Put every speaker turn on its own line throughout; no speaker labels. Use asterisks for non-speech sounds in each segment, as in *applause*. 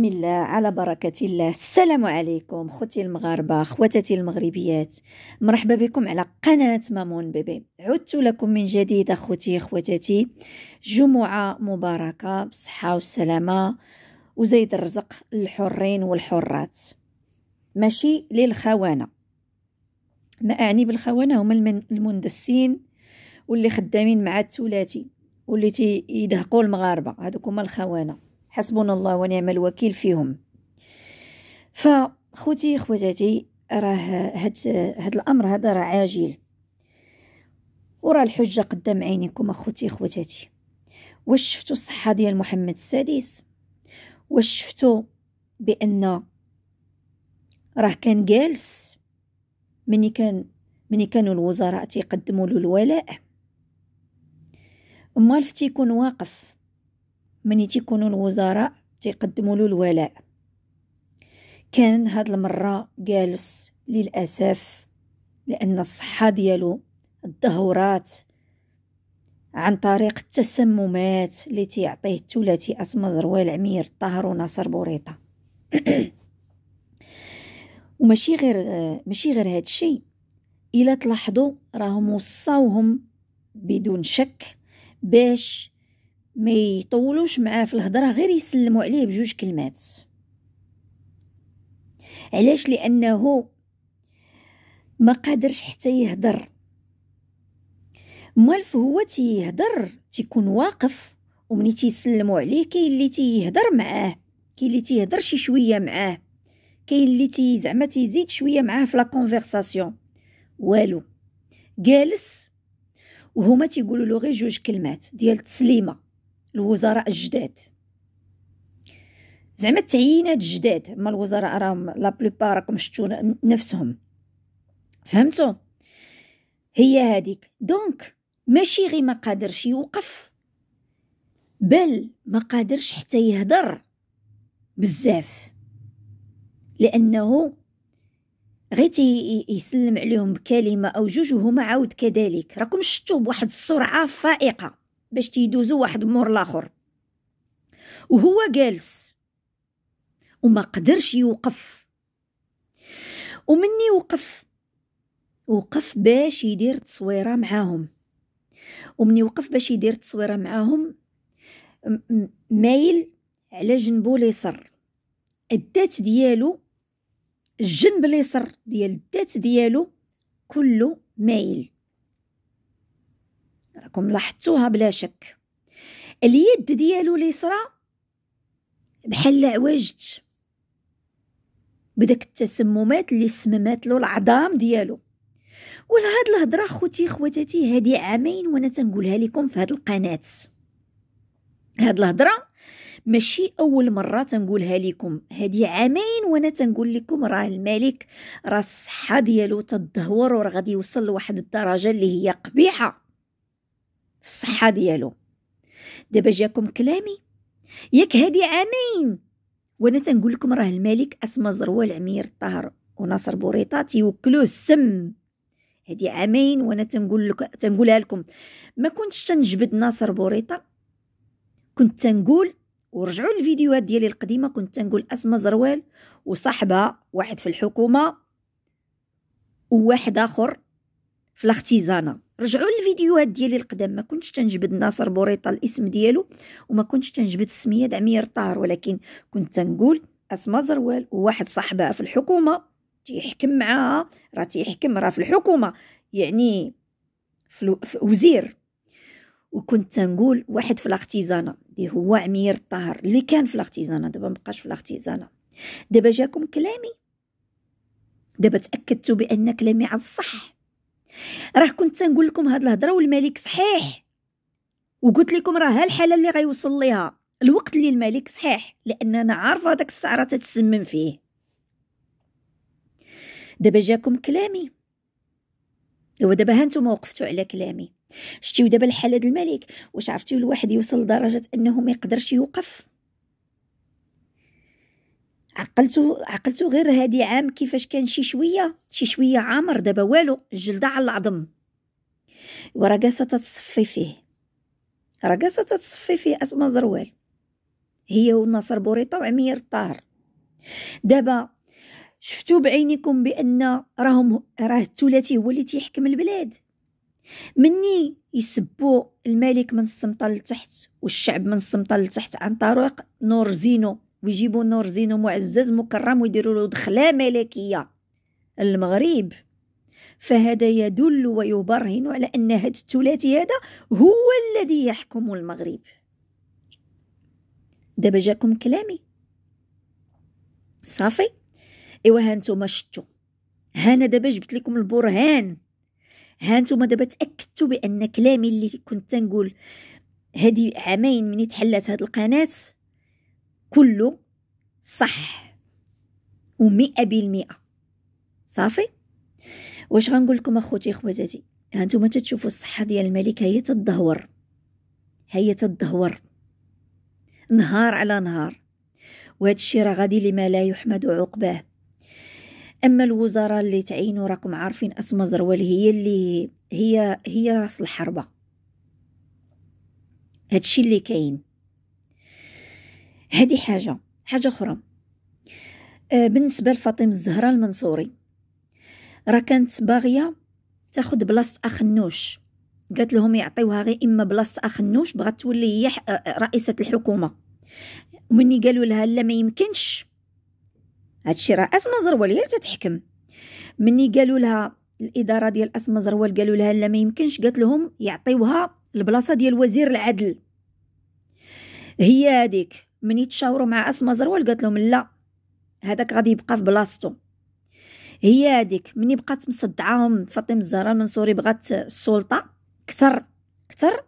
بسم الله على بركة الله السلام عليكم خوتي المغاربة خواتاتي المغربيات مرحبا بكم على قناة مامون بيبي عدت لكم من جديد أخوتي خواتاتي جمعة مباركة بصحة وسلامة وزيد الرزق للحرين والحرات ماشي للخوانة ما أعني بالخوانة هما المندسين واللي خدامين مع التولاتي واللي تيدهقوا المغاربة هذوك هما الخوانه حسبنا الله ونعم الوكيل فيهم فخوتي خواتاتي راه هاد, هاد الامر هذا راه عاجل وراه الحجه قدام عينيكم اخوتي خواتاتي واش شفتوا الصحه ديال محمد السادس واش شفتوا بان راه كان جالس مني كان مني كانوا الوزراء تيقدموا له الولاء امال يكون واقف ملي تيكونوا الوزراء تيقدموا له الولاء كان هاد المرة جالس للأسف لأن الصحة ديالو الدهورات عن طريق التسممات التي تيعطيه الثلاثي أسمى زروال عمير الطاهر وناصر بوريطة *clears throat* وماشي غير ماشي غير هاد الشيء الا تلاحظوا راهم وصاوهم بدون شك باش ما يطولوش معاه في الهضره غير يسلموا عليه بجوج كلمات علاش لانه ما قادرش حتى يهضر مالف هو تيهضر تيكون واقف ومني تيسلموا عليه كاين اللي تيهضر معاه كاين اللي تيهضر شي شويه معاه كاين اللي تي زعما تيزيد شويه معاه في لا كونفرساسيون والو جالس وهما تيقولوا له غير جوج كلمات ديال التسليمه الوزراء الجداد زعما التعيينات الجداد اما الوزراء راهم لا بلوبار راكم شفتو نفسهم فهمتوا هي هذيك دونك ماشي غير ما قادرش يوقف بل ما قادرش حتى يهضر بزاف لانه غير يسلم عليهم بكلمه او جوج وهما عاود كذلك راكم شفتو بواحد السرعه فائقه باش تيدوزو واحد مور لاخر وهو جالس وما قدرش يوقف ومني وقف وقف باش يدير تصويره معاهم ومني وقف باش يدير تصويره معاهم مايل على جنبو اليسر الدات ديالو الجنب اليسر ديال الدات ديالو كله مايل راكم لاحظتوها بلا شك اليد ديالو اليسرى بحال عوجت بداك التسممات اللي سممات له العظام ديالو ولهاد الهضره خوتي خواتاتي هادي عامين وانا تنقولها لكم في هاد القناه هاد الهضره ماشي اول مره تنقولها لكم هادي عامين وانا تنقول لكم راه الملك راه الصحه ديالو تدهور وراه غادي يوصل لواحد الدرجه اللي هي قبيحه في الصحة ديالو دابا جاكم كلامي ياك هادي عامين وانا تنقول لكم راه الملك اسما زروال عمير الطاهر وناصر بوريطه تيوكلوه السم هادي عامين وانا تنقول لك تنقولها لكم ما كنتش تنجبد ناصر بوريطه كنت تنقول ورجعوا للفيديوهات ديالي القديمه كنت تنقول اسما زروال وصاحبها واحد في الحكومه وواحد اخر في الاختزانه رجعوا للفيديوهات ديالي القدام ما كنتش تنجبد ناصر بوريطه الاسم ديالو وما كنتش تنجبد السميه د عمير طاهر ولكن كنت تنقول اسماء زروال وواحد صاحبها في الحكومه تيحكم معاها راه تيحكم راه في الحكومه يعني في, في وزير وكنت تنقول واحد في الاختزانة اللي هو عمير الطاهر اللي كان في الاختزانة دابا مبقاش في الاختزانة دابا جاكم كلامي دابا تاكدتوا بان كلامي على الصح راه كنت تنقول لكم هاد الهضره والملك صحيح وقلت لكم راه ها الحاله اللي غيوصل ليها الوقت اللي الملك صحيح لان انا عارفه هذاك السعر تتسمم فيه دابا جاكم كلامي هو دابا هانتوما وقفتوا على كلامي شتيو دابا الحاله د الملك واش عرفتي الواحد يوصل لدرجه انه ما يقدرش يوقف عقلتو عقلتو غير هادي عام كيفاش كان شي شويه شي شويه عامر دابا والو الجلد على العظم ورقاصه تتصفي فيه رقاصه تتصفي فيه اسماء زروال هي وناصر بوريطه وعمير الطاهر دابا شفتوا بعينكم بان راهم راه الثلاثي هو اللي تيحكم البلاد مني يسبوا الملك من السمطه لتحت والشعب من السمطه لتحت عن طريق نور زينو ويجيبوا نور زينو معزز مكرم ويديروا له دخله ملكيه المغرب فهذا يدل ويبرهن على ان هذا الثلاثي هذا هو الذي يحكم المغرب دابا جاكم كلامي صافي ايوا هانتوما شتو هانا دابا جبت لكم البرهان هانتوما دابا تاكدتوا بان كلامي اللي كنت تنقول هذه عامين من تحلت هاد القناه كله صح ومئة بالمئة صافي واش غنقول لكم اخوتي خواتاتي هانتوما تتشوفوا الصحه ديال الملك هي تدهور هي تدهور نهار على نهار وهذا الشيء راه غادي لما لا يحمد عقباه اما الوزراء اللي تعينوا راكم عارفين اسماء زروال هي اللي هي هي راس الحربه هادشي اللي كاين هذه حاجة حاجة أخرى آه، بالنسبة لفاطمة الزهرة المنصوري راه كانت باغية تاخد بلاصة النوش قالت لهم يعطيوها غير إما بلاصة أخ النوش بغات تولي هي آه، آه، رئيسة الحكومة ومني قالوا لها لا ما يمكنش هادشي راه أسما زروال هي تتحكم مني قالوا لها الإدارة ديال أسما زروال قالوا لها لا ما يمكنش قالت لهم يعطيوها البلاصة ديال وزير العدل هي هذيك من يتشاوروا مع اسما زروال قالت لهم لا هذاك غادي يبقى في بلاصتو هي هذيك مني بقات مصدعاهم فاطمه الزهراء المنصوري بغات السلطه كثر كثر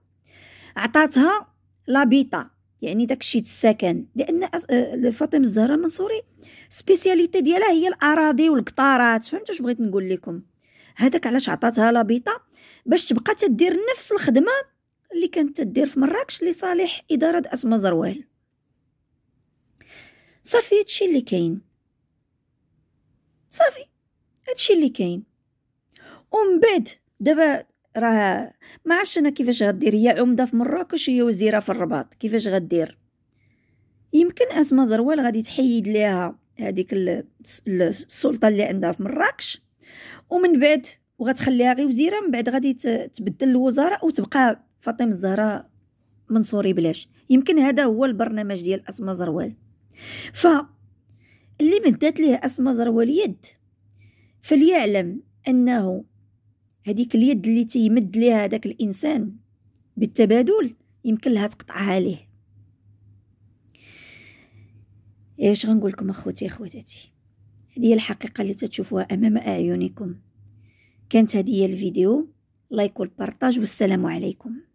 عطاتها لابيطا يعني داكشي السكن لان آه، فاطمه الزهراء المنصوري سبيسياليتي ديالها هي الاراضي والقطارات فهمتوا واش بغيت نقول لكم هذاك علاش عطاتها لابيطا باش تبقى تدير نفس الخدمه اللي كانت تدير في مراكش لصالح اداره اسما زروال صافي هادشي اللي كاين صافي هادشي اللي كاين ومن بعد دابا راه ما عرفتش انا كيفاش غدير هي عمده في مراكش هي وزيره في الرباط كيفاش غدير يمكن اسماء زروال غادي تحيد ليها هذيك السلطه اللي عندها في مراكش ومن بعد وغتخليها غير وزيره من بعد غادي تبدل الوزراء وتبقى فاطمه الزهراء منصوري بلاش يمكن هذا هو البرنامج ديال اسماء زروال ف اللي مدات ليه أسمزر زروا اليد فليعلم أنه هذيك اليد اللي تيمد ليها هذاك الإنسان بالتبادل يمكن لها تقطعها ليه ايش غنقول لكم اخوتي اخواتاتي هذه هي الحقيقه اللي تتشوفوها امام اعينكم كانت هذه الفيديو لايك والبارطاج والسلام عليكم